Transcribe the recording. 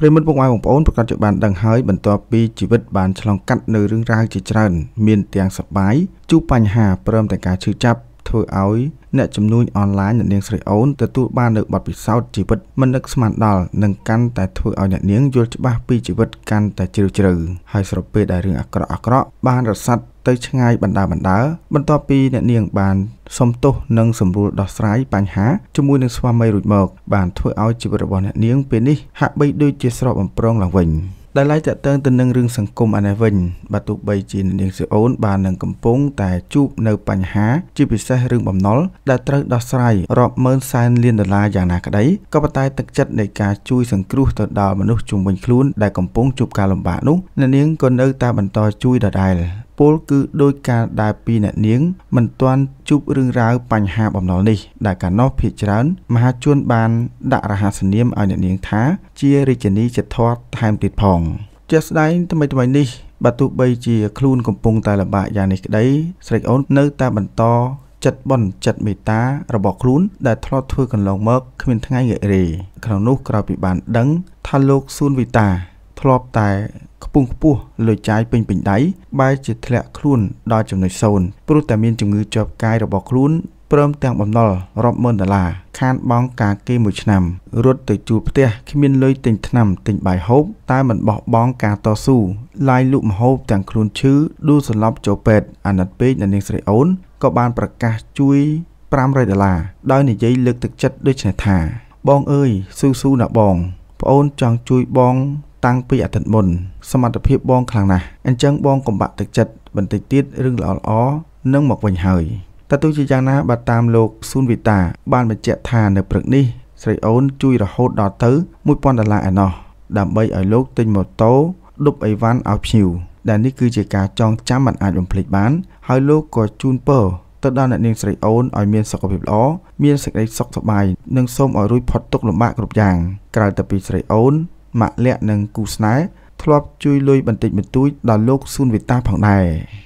ប្រិមិត្តពុកម៉ែបងប្អូនប្រកាសជាបានដឹងហើយបន្ទាប់ពីជីវិតបានឆ្លងកាត់នៅរឿងរ៉ាវជាច្រើនមានទាំងសប្បាយជួបបញ្ហាព្រមទាំងការឈឺចាប់ធ្វើឲ្យអ្នកជំនួញអនឡាញអ្នកនាងស្រីអូនទទួលបាននៅបទពិសោធន៍ជីវិតមិននឹកស្មានដល់និងកាន់តែធ្វើឲ្យអ្នកនាងយល់ច្បាស់ពីជីវិតកាន់តែជ្រាលជ្រៅហើយស្របពេលដែលរឿងអាក្រក់អាក្រក់បានរសាត់ទៅឆ្ងាយបណ្ដើបណ្ដើបន្ទាប់ពីអ្នកនាងបានសុំទោសនិងសម្រួលដោះស្រាយបញ្ហាជាមួយនឹងស្វាមីរួចមកបានធ្វើឲ្យជីវិតរបស់អ្នកនាងពេលនេះហាក់បីដូចជាស្រស់បំព្រងឡើងវិញដែលឡាយតកតឹងទៅនឹងរឿងសង្គមអានេះវិញបើទោះបីជានាងសីអូនបាននឹងកំពុងតែជួបនៅបញ្ហាជាពិសេសរឿងបំណុលដែលត្រូវដោះស្រាយរាប់ម៉ឺនសែនលានដុល្លារយ៉ាងណាក្តីក៏ប៉ុន្តែទឹកចិត្តនៃការជួយ សង្គ្រោះទៅដល់មនុស្សជុំវិញខ្លួនដែលកំពុងជួបការលំបាកនោះអ្នកនាងក៏នៅតែបន្តជួយដដែលពលគឺដោយការដែលពីអ្នកនាង មិនទាន់ជួបរឿងរ៉ាវបញ្ហាបំណុលនេះដែលកាលនោះភាកច្រើនមហាជនបានដាក់រហស្សនាមឲ្យអ្នកនាងថា ជារាជនីជាធតថែមទៀតផងជាក់ស្ដែងថ្មីថ្មីនេះបើទោះបីជាខ្លួនកំពុងតែលំបាកយ៉ាងនេះក្តីស្រីអូននៅតែបន្តចិត្តបន់ចិត្តមេត្តារបស់ខ្លួនដែលធ្លាប់ធ្វើកន្លងមកគ្មានថ្ងៃងាករេក្នុងនោះក្រោយពីបានដឹងថាលោកស៊ូនវីតាធ្លាប់តែខ្ពង់ខ្ពស់លើចាយពេញពេញដៃបែរជាធ្លាក់ខ្លួនដល់ចំណុចសូន្យព្រោះតែមានជំងឺជាប់កាយរបស់ខ្លួនព្រមទាំងបំណុលរាប់ម៉ឺនដុល្លារខានបង់ការគេមួយឆ្នាំរត់ទៅជួលផ្ទះគ្មានលុយទិញថ្នាំទិញបាយហូបតែមិនបោះបង់ការតស៊ូឡាយលក់ម្ហូបទាំងខ្លួនឈឺដួលសន្លប់ចូលពេទ្យអាណិតពេកនៅនាងស្រីអូនក៏បានប្រកាសជួយ500ដុល្លារដោយនិយាយលើកទឹកចិត្តដូចនេះថា បងអើយស៊ូស៊ូណាបងប្អូនចង់ជួយបងតាំងពីអាទិត្យមុនសមត្ថភាពបងខ្លាំងណាស់អញ្ចឹងបងកំបាក់ទឹកចិត្តបន្តិចទៀតរឿងល្អល្អនឹងមកវិញហើយតើទោះជាយ៉ាងណាបើតាមលោកស៊ុនវីតាបានបញ្ជាក់ថានៅព្រឹកនេះស្រីអូន ជួយរហូតដល់ទៅ1000ដុល្លារឯណោះដើម្បីឲ្យលោកទិញម៉ូតូឌុបអីវ៉ាន់ឲ្យភ្ញៀវដែលនេះគឺជាការចងចាំមិនអាចបំភ្លេចបាន ហើយលោកក៏ជូនពរទៅដល់អ្នកនាងស្រីអូនឲ្យមានសុខភាពល្អមានសេចក្តីសុខសប្បាយនិងសូមឲ្យរួចផុតទុក្ខលំបាកគ្រប់យ៉ាងក្រៅតែពីស្រីអូនម៉ាក់លក្ខនិងគូស្នេហ៍ធ្លាប់ជួយលុយបន្តិចបន្តួចដល់លោកស៊ុនវិតាផងដែរ។